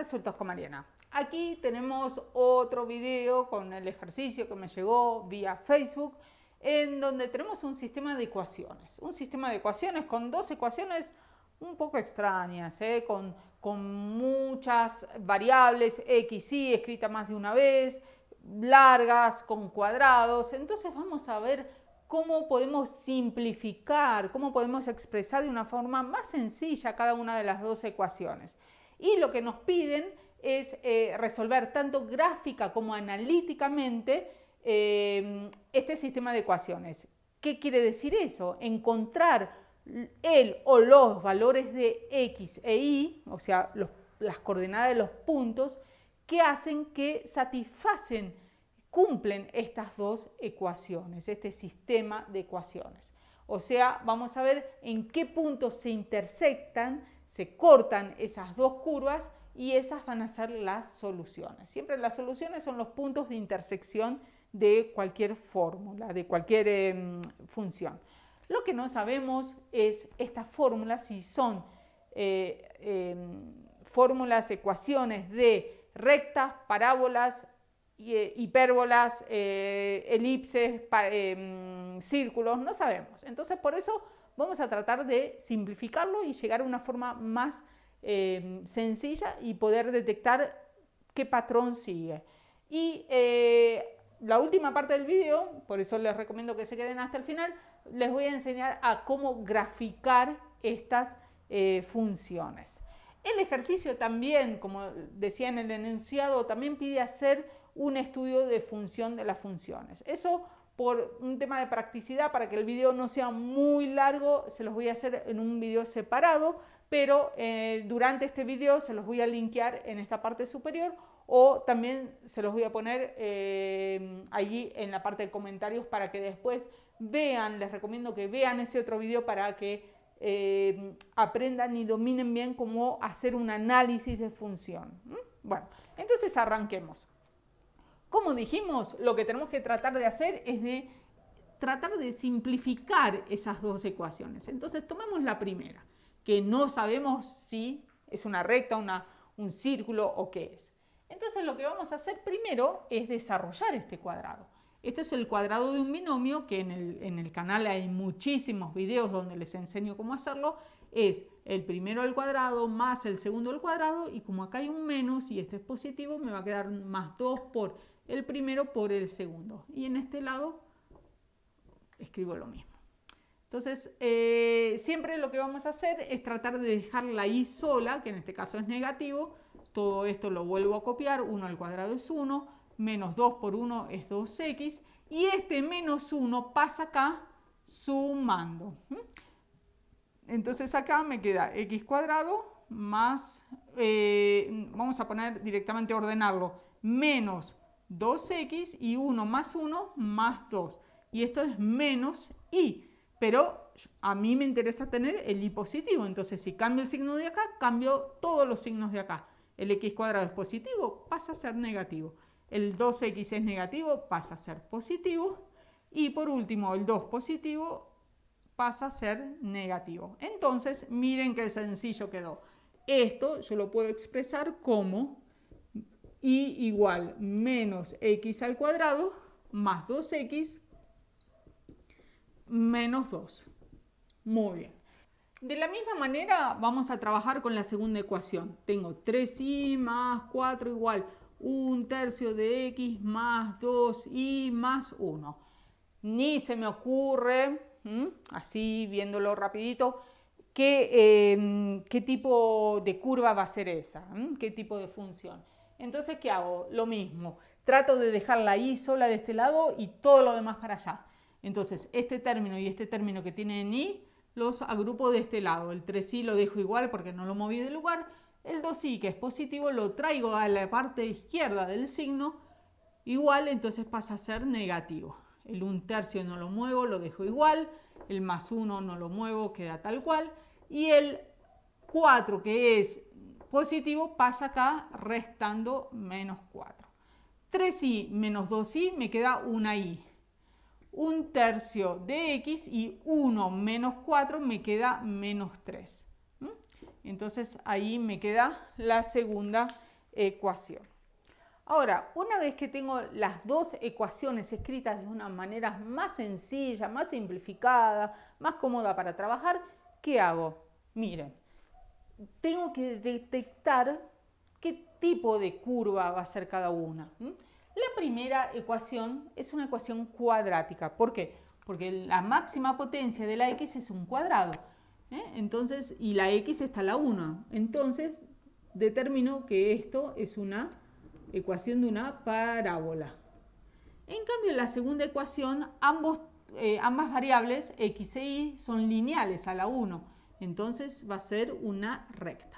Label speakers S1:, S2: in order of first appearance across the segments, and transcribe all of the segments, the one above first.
S1: resultados con Mariana. Aquí tenemos otro video con el ejercicio que me llegó vía Facebook, en donde tenemos un sistema de ecuaciones. Un sistema de ecuaciones con dos ecuaciones un poco extrañas, ¿eh? con, con muchas variables, x, y, escrita más de una vez, largas, con cuadrados. Entonces vamos a ver cómo podemos simplificar, cómo podemos expresar de una forma más sencilla cada una de las dos ecuaciones y lo que nos piden es eh, resolver tanto gráfica como analíticamente eh, este sistema de ecuaciones. ¿Qué quiere decir eso? Encontrar el o los valores de x e y, o sea, las coordenadas de los puntos, que hacen que satisfacen, cumplen estas dos ecuaciones, este sistema de ecuaciones. O sea, vamos a ver en qué puntos se intersectan se cortan esas dos curvas y esas van a ser las soluciones. Siempre las soluciones son los puntos de intersección de cualquier fórmula, de cualquier em, función. Lo que no sabemos es estas fórmulas, si son eh, em, fórmulas, ecuaciones de rectas, parábolas, eh, hipérbolas, eh, elipses, em, círculos, no sabemos. Entonces, por eso vamos a tratar de simplificarlo y llegar a una forma más eh, sencilla y poder detectar qué patrón sigue. Y eh, la última parte del vídeo, por eso les recomiendo que se queden hasta el final, les voy a enseñar a cómo graficar estas eh, funciones. El ejercicio también, como decía en el enunciado, también pide hacer un estudio de función de las funciones. Eso por un tema de practicidad, para que el video no sea muy largo, se los voy a hacer en un video separado, pero eh, durante este video se los voy a linkear en esta parte superior o también se los voy a poner eh, allí en la parte de comentarios para que después vean, les recomiendo que vean ese otro video para que eh, aprendan y dominen bien cómo hacer un análisis de función. Bueno, entonces arranquemos. Como dijimos, lo que tenemos que tratar de hacer es de tratar de simplificar esas dos ecuaciones. Entonces tomamos la primera, que no sabemos si es una recta, un círculo o qué es. Entonces lo que vamos a hacer primero es desarrollar este cuadrado. Este es el cuadrado de un binomio, que en el, en el, canal hay muchísimos videos donde les enseño cómo hacerlo. Es el primero al cuadrado más el segundo al cuadrado y como acá hay un menos y este es positivo, me va a quedar más 2 por el primero por el segundo. Y en este lado escribo lo mismo. Entonces, eh, siempre lo que vamos a hacer es tratar de dejar la i sola, que en este caso es negativo. Todo esto lo vuelvo a copiar. 1 al cuadrado es 1, menos 2 por 1 es 2x. Y este menos 1 pasa acá sumando. Entonces acá me queda x cuadrado más, eh, vamos a poner directamente ordenarlo, menos 2x y 1 más 1 más 2. Y esto es menos y. Pero a mí me interesa tener el y positivo. Entonces, si cambio el signo de acá, cambio todos los signos de acá. El x cuadrado es positivo, pasa a ser negativo. El 2x es negativo, pasa a ser positivo. Y por último, el 2 positivo pasa a ser negativo. Entonces, miren qué sencillo quedó. Esto yo lo puedo expresar como y igual menos x al cuadrado más 2x menos 2. Muy bien. De la misma manera vamos a trabajar con la segunda ecuación. Tengo 3y más 4 igual 1 tercio de x más 2y más 1. Ni se me ocurre, así viéndolo rapidito, eh, qué, tipo de curva va a ser esa, qué tipo de función. Entonces, ¿qué hago? Lo mismo. Trato de dejar la i sola de este lado y todo lo demás para allá. Entonces, este término y este término que tienen i los agrupo de este lado. El 3i lo dejo igual porque no lo moví del lugar. El 2i, que es positivo, lo traigo a la parte izquierda del signo. Igual, entonces pasa a ser negativo. El 1 tercio no lo muevo, lo dejo igual. El más 1 no lo muevo, queda tal cual. Y el 4, que es positivo pasa acá restando menos 4. 3i menos 2i me queda una i. Un tercio de x y 1 menos 4 me queda menos 3. ¿Mm? Entonces ahí me queda la segunda ecuación. Ahora, una vez que tengo las dos ecuaciones escritas de una manera más sencilla, más simplificada, más cómoda para trabajar, ¿qué hago? Miren, tengo que detectar qué tipo de curva va a ser cada una. La primera ecuación es una ecuación cuadrática. ¿Por qué? Porque la máxima potencia de la x es un cuadrado. ¿eh? Entonces, y la x está a la 1. Entonces, determino que esto es una ecuación de una parábola. En cambio, en la segunda ecuación, eh, ambas variables, x e y, son lineales a la 1. Entonces va a ser una recta.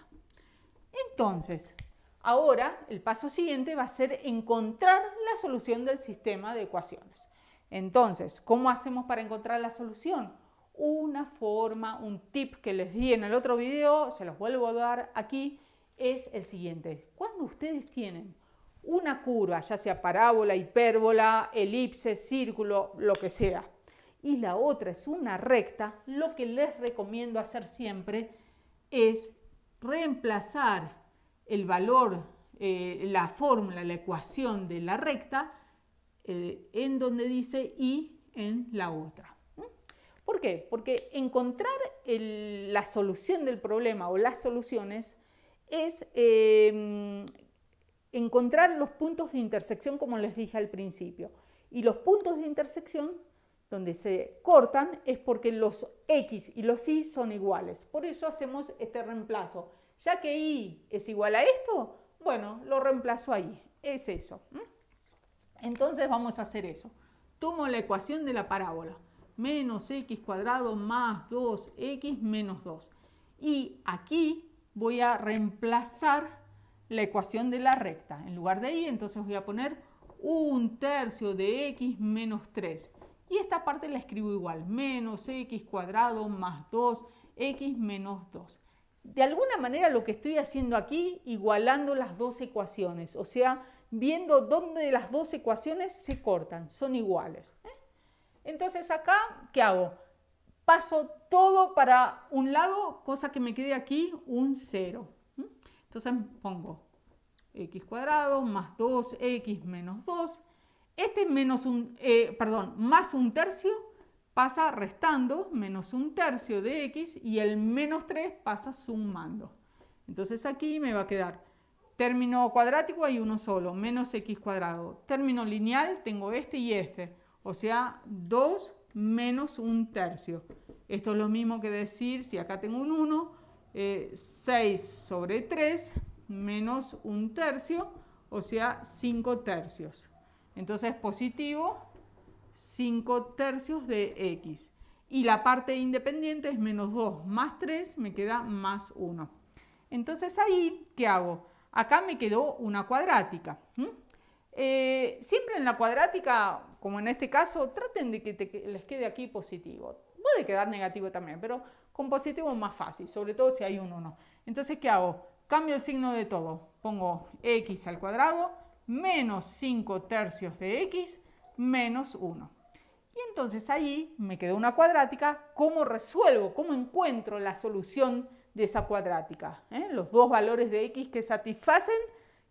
S1: Entonces, ahora el paso siguiente va a ser encontrar la solución del sistema de ecuaciones. Entonces, ¿cómo hacemos para encontrar la solución? Una forma, un tip que les di en el otro video, se los vuelvo a dar aquí, es el siguiente. Cuando ustedes tienen una curva, ya sea parábola, hipérbola, elipse, círculo, lo que sea, y la otra es una recta, lo que les recomiendo hacer siempre es reemplazar el valor, eh, la fórmula, la ecuación de la recta eh, en donde dice y en la otra. ¿Mm? ¿Por qué? Porque encontrar la solución del problema o las soluciones es em, encontrar los puntos de intersección como les dije al principio. Y los puntos de intersección donde se cortan es porque los X y los Y son iguales. Por eso hacemos este reemplazo. Ya que Y es igual a esto, bueno, lo reemplazo ahí. Es eso. Entonces vamos a hacer eso. Tomo la ecuación de la parábola. Menos X cuadrado más 2X menos 2. Y aquí voy a reemplazar la ecuación de la recta. En lugar de Y, entonces voy a poner un tercio de X menos 3 y esta parte la escribo igual, menos x cuadrado más 2x menos 2. De alguna manera lo que estoy haciendo aquí, igualando las dos ecuaciones, o sea, viendo dónde las dos ecuaciones se cortan, son iguales. ¿eh? Entonces acá, ¿qué hago? Paso todo para un lado, cosa que me quede aquí un 0. Entonces pongo x cuadrado más 2x menos 2 este menos un, eh, perdón, más un tercio pasa restando, menos un tercio de x, y el menos 3 pasa sumando. Entonces aquí me va a quedar término cuadrático hay uno solo, menos x cuadrado. Término lineal tengo este y este, o sea, 2 menos un tercio. Esto es lo mismo que decir, si acá tengo un 1, 6 eh, sobre 3 menos un tercio, o sea, 5 tercios. Entonces positivo 5 tercios de x. Y la parte independiente es menos 2 más 3, me queda más 1. Entonces ahí, ¿qué hago? Acá me quedó una cuadrática. Eh, siempre en la cuadrática, como en este caso, traten de que, les quede aquí positivo. Puede quedar negativo también, pero con positivo es más fácil, sobre todo si hay un 1. Entonces, ¿qué hago? Cambio el signo de todo. Pongo x al cuadrado menos 5 tercios de x menos 1. Y entonces ahí me quedó una cuadrática. ¿Cómo resuelvo? ¿Cómo encuentro la solución de esa cuadrática? ¿Eh? Los dos valores de x que satisfacen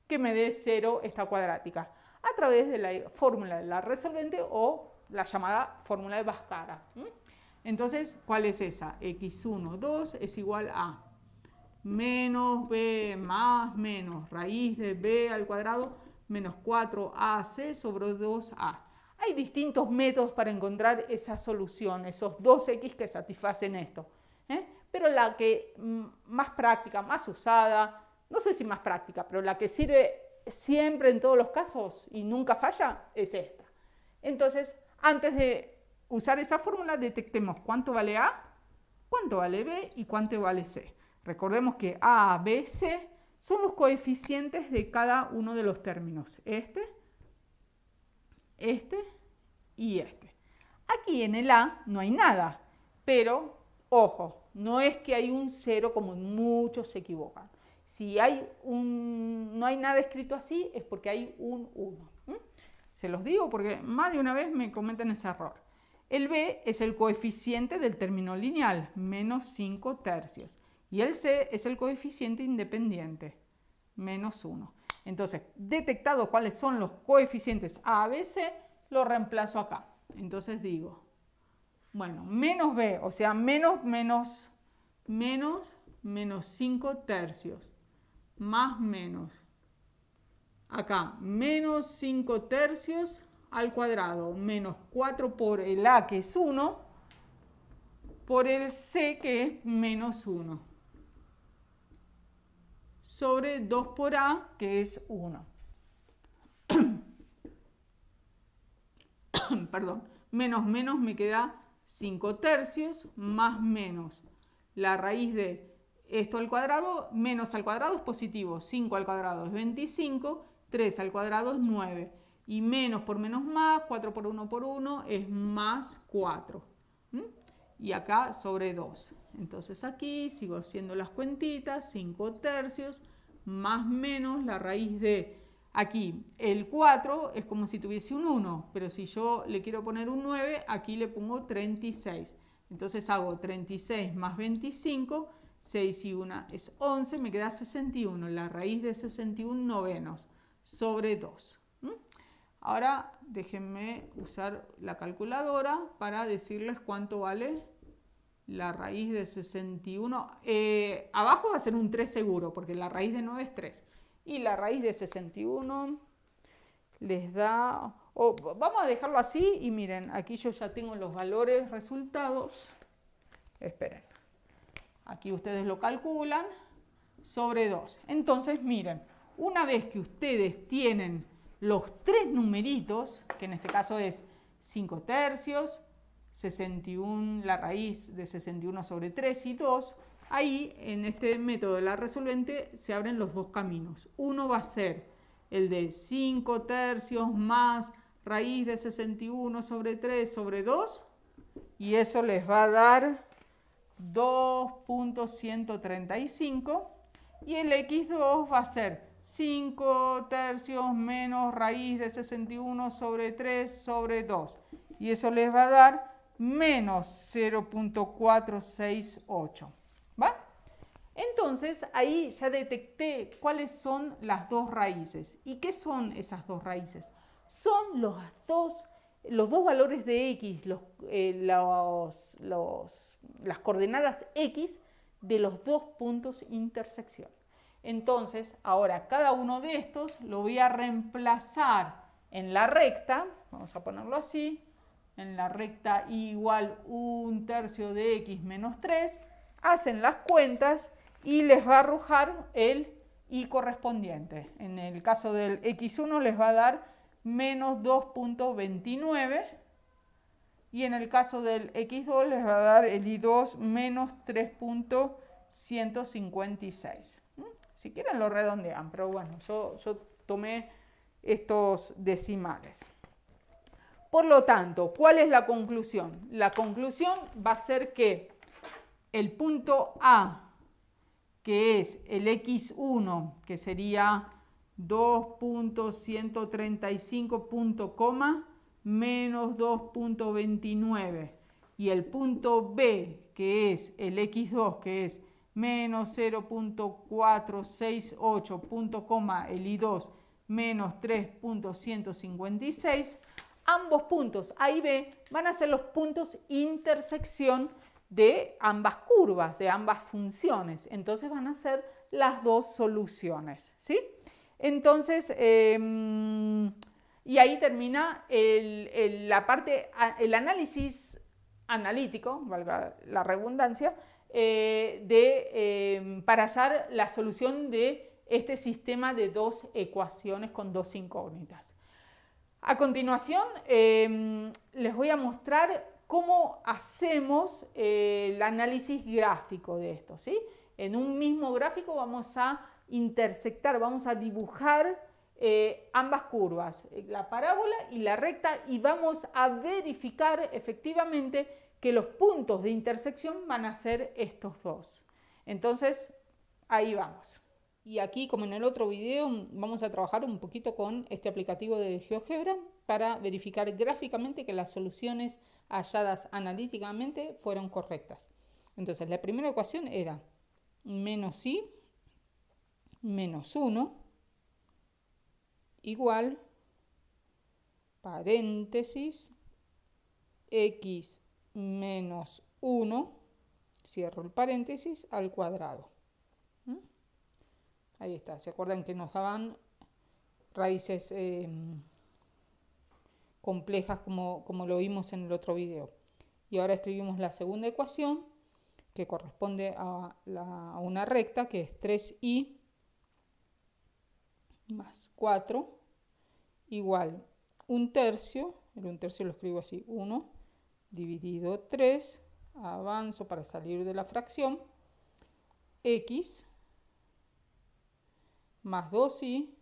S1: que me dé 0 esta cuadrática. A través de la fórmula de la resolvente o la llamada fórmula de Bhaskara. ¿Mm? Entonces, ¿cuál es esa? x1, 2 es igual a menos b más menos raíz de b al cuadrado menos 4AC sobre 2A. Hay distintos métodos para encontrar esa solución, esos 2x que satisfacen esto. ¿eh? Pero la que mm, más práctica, más usada, no sé si más práctica, pero la que sirve siempre en todos los casos y nunca falla, es esta. Entonces, antes de usar esa fórmula, detectemos cuánto vale A, cuánto vale B y cuánto vale C. Recordemos que A, B, C son los coeficientes de cada uno de los términos. Este, este y este. Aquí en el A no hay nada, pero ojo, no es que hay un cero como muchos se equivocan. Si hay un, no hay nada escrito así es porque hay un 1. Se los digo porque más de una vez me comentan ese error. El B es el coeficiente del término lineal, menos 5 tercios. Y el C es el coeficiente independiente, menos 1. Entonces, detectado cuáles son los coeficientes A, B, C, lo reemplazo acá. Entonces digo, bueno, menos B, o sea, menos, menos, menos, menos 5 tercios, más menos. Acá, menos 5 tercios al cuadrado, menos 4 por el A, que es 1, por el C, que es menos 1 sobre 2 por A, que es 1. Perdón, menos menos me queda 5 tercios más menos la raíz de esto al cuadrado, menos al cuadrado es positivo, 5 al cuadrado es 25, 3 al cuadrado es 9 y menos por menos más, 4 por 1 por 1 es más 4 ¿Mm? y acá sobre 2. Entonces aquí sigo haciendo las cuentitas, 5 tercios más menos la raíz de aquí. El 4 es como si tuviese un 1, pero si yo le quiero poner un 9, aquí le pongo 36. Entonces hago 36 más 25, 6 y 1 es 11, me queda 61, la raíz de 61 novenos sobre 2. Ahora déjenme usar la calculadora para decirles cuánto vale la raíz de 61. Eh, abajo va a ser un 3 seguro, porque la raíz de 9 es 3. Y la raíz de 61 les da... vamos a dejarlo así y miren, aquí yo ya tengo los valores resultados. Esperen. Aquí ustedes lo calculan sobre 2. Entonces, miren, una vez que ustedes tienen los tres numeritos, que en este caso es 5 tercios, 61, la raíz de 61 sobre 3 y 2, ahí en este método de la resolvente se abren los dos caminos. Uno va a ser el de 5 tercios más raíz de 61 sobre 3 sobre 2 y eso les va a dar 2.135 y el x2 va a ser 5 tercios menos raíz de 61 sobre 3 sobre 2 y eso les va a dar menos 0.468. ¿Va? Entonces ahí ya detecté cuáles son las dos raíces. ¿Y qué son esas dos raíces? Son los dos, los dos valores de x, eh, las coordenadas x de los dos puntos intersección. Entonces, ahora cada uno de estos lo voy a reemplazar en la recta, vamos a ponerlo así, en la recta y igual un tercio de x menos 3, hacen las cuentas y les va a arrojar el y correspondiente. En el caso del x1 les va a dar menos 2.29 y en el caso del x2 les va a dar el i2 menos 3.156. ¿Mm? Si quieren lo redondean, pero bueno, yo, yo tomé estos decimales. Por lo tanto, ¿cuál es la conclusión? La conclusión va a ser que el punto A, que es el X1, que sería 2.135. menos 2.29 y el punto B, que es el X2, que es menos 0.468, el I2, menos 3.156, ambos puntos A y B van a ser los puntos intersección de ambas curvas, de ambas funciones. Entonces van a ser las dos soluciones, ¿sí? Entonces, em, y ahí termina el, la parte, el análisis analítico, valga la redundancia, eh, de, em, para hallar la solución de este sistema de dos ecuaciones con dos incógnitas. A continuación, em, les voy a mostrar cómo hacemos eh, el análisis gráfico de esto. ¿sí? En un mismo gráfico vamos a intersectar, vamos a dibujar eh, ambas curvas, eh, la parábola y la recta, y vamos a verificar efectivamente que los puntos de intersección van a ser estos dos. Entonces, ahí vamos. Y aquí, como en el otro video, vamos a trabajar un poquito con este aplicativo de GeoGebra para verificar gráficamente que las soluciones halladas analíticamente fueron correctas. Entonces, la primera ecuación era menos i menos 1 igual paréntesis x menos 1, cierro el paréntesis, al cuadrado. Ahí está. ¿Se acuerdan que nos daban raíces em, complejas como, lo vimos en el otro video? Y ahora escribimos la segunda ecuación que corresponde a, la, una recta que es 3i más 4 igual un tercio, el un tercio lo escribo así, 1 dividido 3, avanzo para salir de la fracción, x más 2i,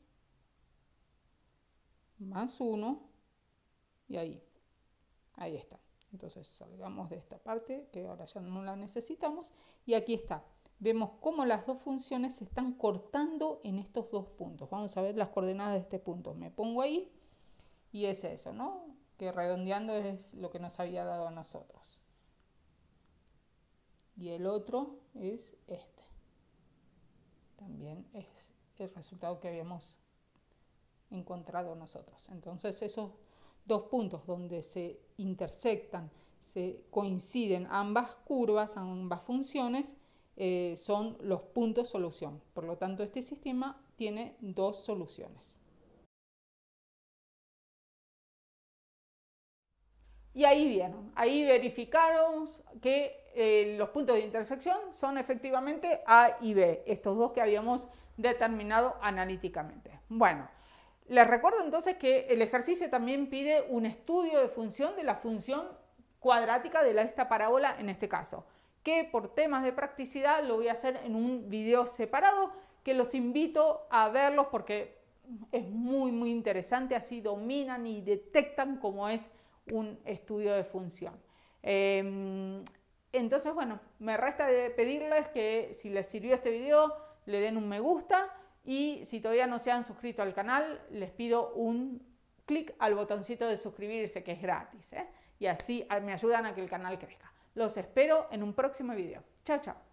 S1: más 1, y ahí. Ahí está. Entonces salgamos de esta parte que ahora ya no la necesitamos y aquí está. Vemos cómo las dos funciones se están cortando en estos dos puntos. Vamos a ver las coordenadas de este punto. Me pongo ahí y es eso, ¿no? Que redondeando es lo que nos había dado a nosotros. Y el otro es este. También es el resultado que habíamos encontrado nosotros. Entonces esos dos puntos donde se intersectan, se coinciden ambas curvas, ambas funciones, eh, son los puntos solución. Por lo tanto, este sistema tiene dos soluciones. Y ahí vieron, ahí verificaron que eh, los puntos de intersección son efectivamente A y B, estos dos que habíamos determinado analíticamente. Bueno, les recuerdo entonces que el ejercicio también pide un estudio de función de la función cuadrática de esta parábola en este caso, que por temas de practicidad lo voy a hacer en un video separado que los invito a verlos porque es muy muy interesante, así dominan y detectan cómo es un estudio de función. Em, entonces, bueno, me resta pedirles que si les sirvió este video, le den un me gusta y si todavía no se han suscrito al canal, les pido un clic al botoncito de suscribirse que es gratis. ¿eh? Y así ah, me ayudan a que el canal crezca. Los espero en un próximo video. Chao, chao.